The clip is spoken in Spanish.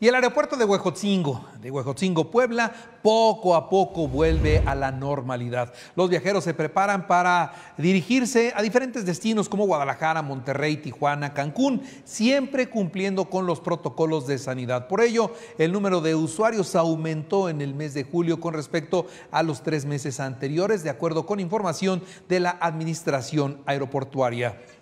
Y el aeropuerto de Huejotzingo, de Huejotzingo, Puebla, poco a poco vuelve a la normalidad. Los viajeros se preparan para dirigirse a diferentes destinos como Guadalajara, Monterrey, Tijuana, Cancún, siempre cumpliendo con los protocolos de sanidad. Por ello, el número de usuarios aumentó en el mes de julio con respecto a los tres meses anteriores, de acuerdo con información de la Administración Aeroportuaria.